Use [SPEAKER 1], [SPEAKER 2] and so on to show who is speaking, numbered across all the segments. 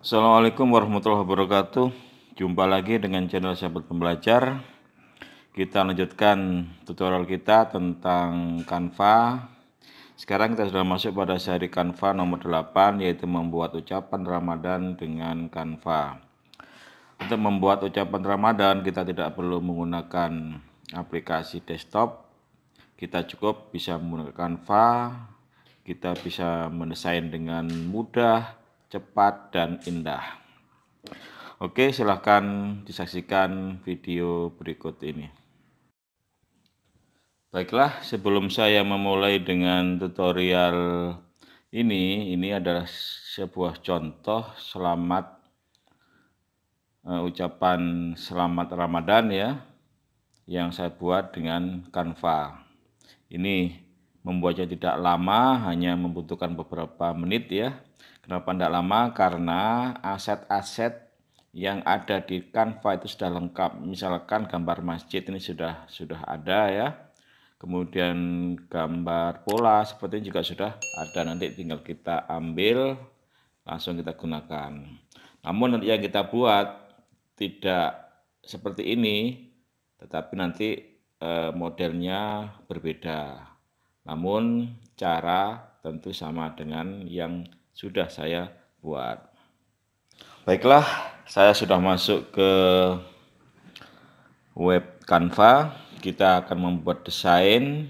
[SPEAKER 1] Assalamualaikum warahmatullahi wabarakatuh. Jumpa lagi dengan channel Sahabat Pembelajar. Kita lanjutkan tutorial kita tentang Canva. Sekarang kita sudah masuk pada seri Canva nomor 8 yaitu membuat ucapan Ramadan dengan Canva. Untuk membuat ucapan Ramadan kita tidak perlu menggunakan aplikasi desktop. Kita cukup bisa menggunakan Canva kita bisa mendesain dengan mudah cepat, dan indah. Oke, silahkan disaksikan video berikut ini. Baiklah, sebelum saya memulai dengan tutorial ini, ini adalah sebuah contoh selamat uh, ucapan selamat Ramadan ya yang saya buat dengan Canva. Ini Membuatnya tidak lama, hanya membutuhkan beberapa menit ya. Kenapa tidak lama? Karena aset-aset yang ada di Canva itu sudah lengkap. Misalkan gambar masjid ini sudah sudah ada ya. Kemudian gambar pola seperti ini juga sudah ada. Nanti tinggal kita ambil langsung kita gunakan. Namun nanti yang kita buat tidak seperti ini, tetapi nanti eh, modelnya berbeda. Namun cara tentu sama dengan yang sudah saya buat. Baiklah, saya sudah masuk ke web Canva. Kita akan membuat desain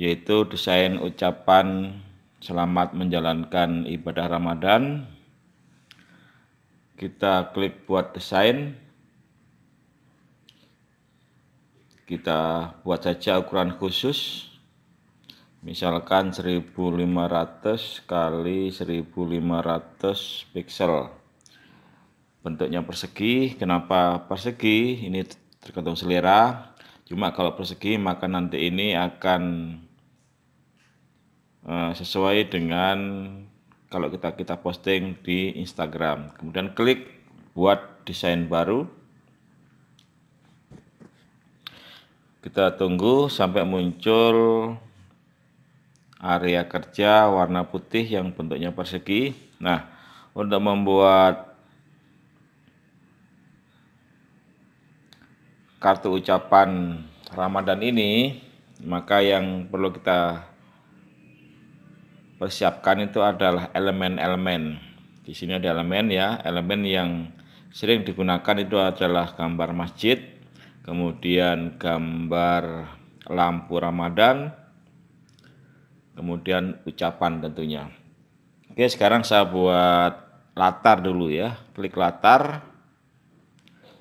[SPEAKER 1] yaitu desain ucapan selamat menjalankan ibadah Ramadan. Kita klik buat desain. Kita buat saja ukuran khusus misalkan 1500 kali 1500 pixel bentuknya persegi kenapa persegi ini tergantung selera cuma kalau persegi maka nanti ini akan eh, sesuai dengan kalau kita kita posting di Instagram kemudian klik buat desain baru kita tunggu sampai muncul area kerja warna putih yang bentuknya persegi. Nah, untuk membuat kartu ucapan Ramadan ini, maka yang perlu kita persiapkan itu adalah elemen-elemen. Di sini ada elemen ya, elemen yang sering digunakan itu adalah gambar masjid, kemudian gambar lampu Ramadan, kemudian ucapan tentunya. Oke, sekarang saya buat latar dulu ya. Klik latar,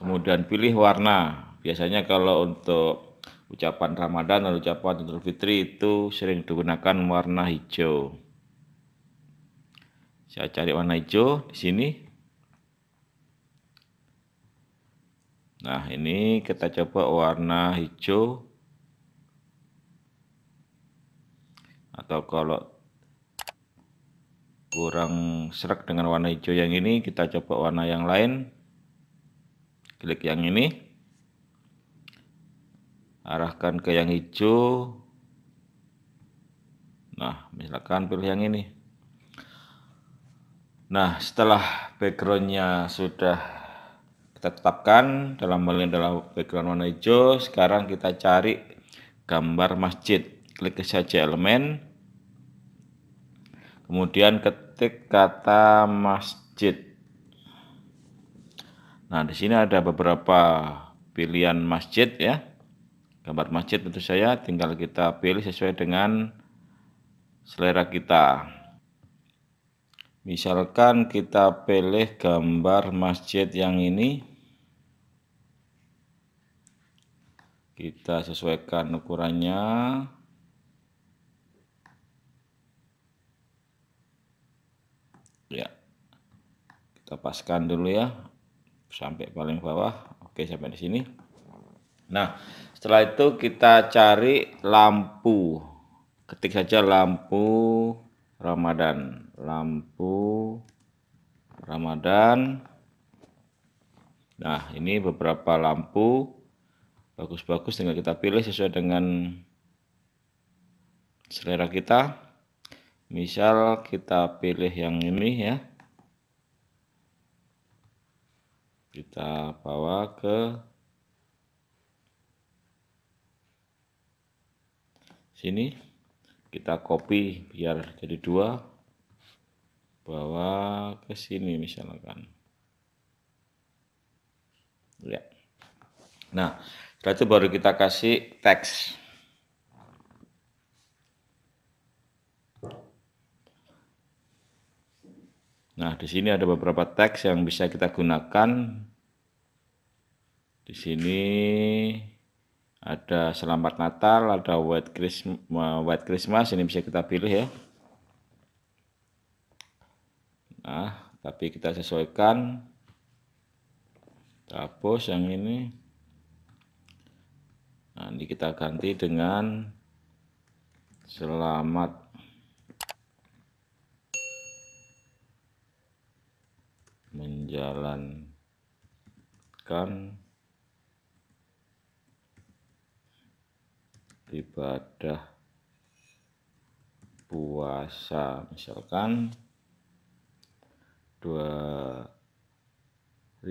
[SPEAKER 1] kemudian pilih warna. Biasanya kalau untuk ucapan Ramadan atau ucapan Idul Fitri itu sering digunakan warna hijau. Saya cari warna hijau di sini. Nah, ini kita coba warna hijau atau kalau kurang serak dengan warna hijau yang ini kita coba warna yang lain klik yang ini arahkan ke yang hijau nah misalkan pilih yang ini nah setelah backgroundnya sudah kita tetapkan dalam hal dalam background warna hijau sekarang kita cari gambar masjid klik saja elemen Kemudian ketik kata masjid. Nah, di sini ada beberapa pilihan masjid ya. Gambar masjid tentu saya tinggal kita pilih sesuai dengan selera kita. Misalkan kita pilih gambar masjid yang ini. Kita sesuaikan ukurannya. ya kita paskan dulu ya sampai paling bawah oke sampai di sini nah setelah itu kita cari lampu ketik saja lampu Ramadan lampu Ramadan nah ini beberapa lampu bagus-bagus tinggal kita pilih sesuai dengan selera kita misal kita pilih yang ini ya kita bawa ke sini kita copy biar jadi dua bawa ke sini misalkan ya nah setelah itu baru kita kasih teks Nah, di sini ada beberapa teks yang bisa kita gunakan. Di sini ada selamat Natal, ada White Christmas, White Christmas ini bisa kita pilih ya. Nah, tapi kita sesuaikan. Kita hapus yang ini. Nah, ini kita ganti dengan selamat menjalankan ibadah puasa misalkan 2442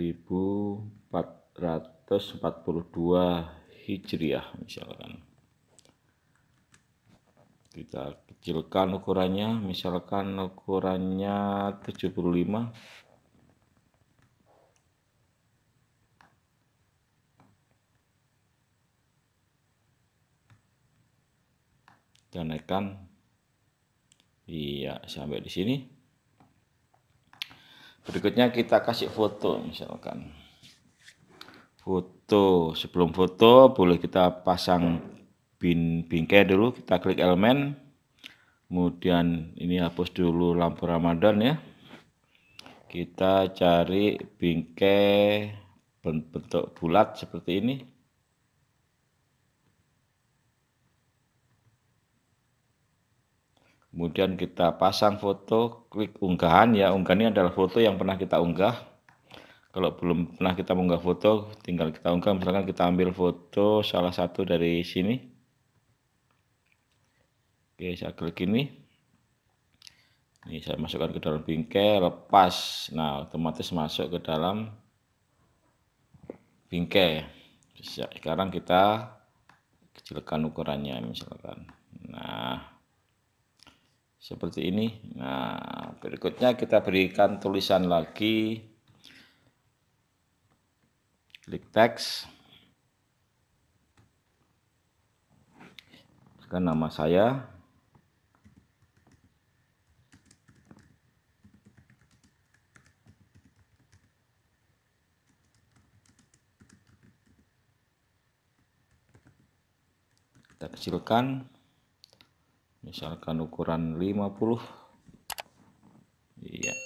[SPEAKER 1] Hijriah misalkan kita kecilkan ukurannya misalkan ukurannya 75 kita naikkan iya sampai di sini berikutnya kita kasih foto misalkan foto sebelum foto boleh kita pasang bin bingkai dulu kita klik elemen kemudian ini hapus dulu lampu ramadan ya kita cari bingkai bentuk bulat seperti ini kemudian kita pasang foto klik unggahan ya unggahan ini adalah foto yang pernah kita unggah kalau belum pernah kita unggah foto tinggal kita unggah misalkan kita ambil foto salah satu dari sini oke saya klik ini ini saya masukkan ke dalam bingkai lepas nah otomatis masuk ke dalam bingkai sekarang kita kecilkan ukurannya misalkan nah seperti ini. Nah, berikutnya kita berikan tulisan lagi. Klik teks. Kan nama saya. Kita kecilkan misalkan ukuran 50 iya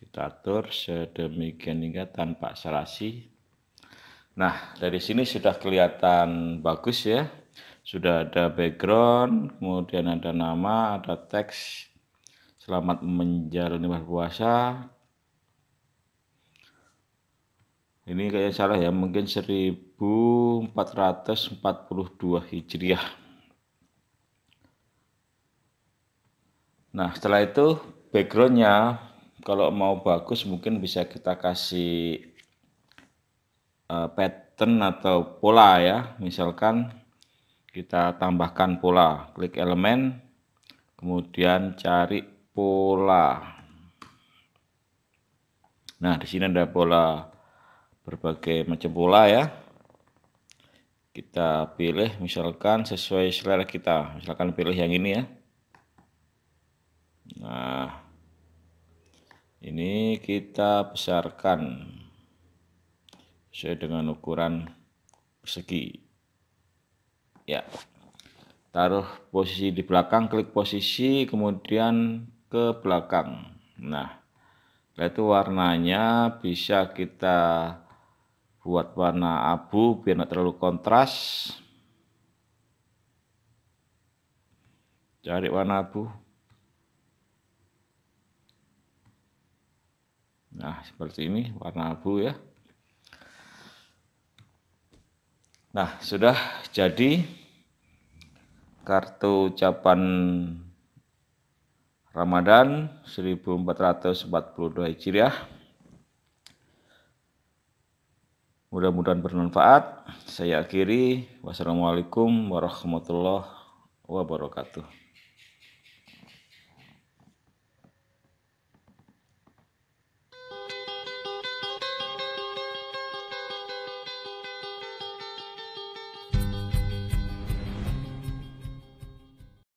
[SPEAKER 1] kita atur sedemikian hingga tanpa serasi nah dari sini sudah kelihatan bagus ya sudah ada background kemudian ada nama ada teks Selamat menjalani berpuasa. Ini kayak salah ya, mungkin 1442 Hijriah. Nah, setelah itu backgroundnya kalau mau bagus mungkin bisa kita kasih uh, pattern atau pola ya. Misalkan kita tambahkan pola, klik elemen, kemudian cari pola. Nah, di sini ada pola berbagai macam pola ya. Kita pilih misalkan sesuai selera kita. Misalkan pilih yang ini ya. Nah, ini kita besarkan sesuai dengan ukuran persegi. Ya. Taruh posisi di belakang, klik posisi, kemudian ke belakang. Nah, nah, itu warnanya bisa kita buat warna abu biar tidak terlalu kontras. Cari warna abu. Nah, seperti ini warna abu ya. Nah, sudah jadi kartu ucapan Ramadan 1442 Hijriah. Mudah-mudahan bermanfaat. Saya akhiri. Wassalamualaikum warahmatullahi wabarakatuh.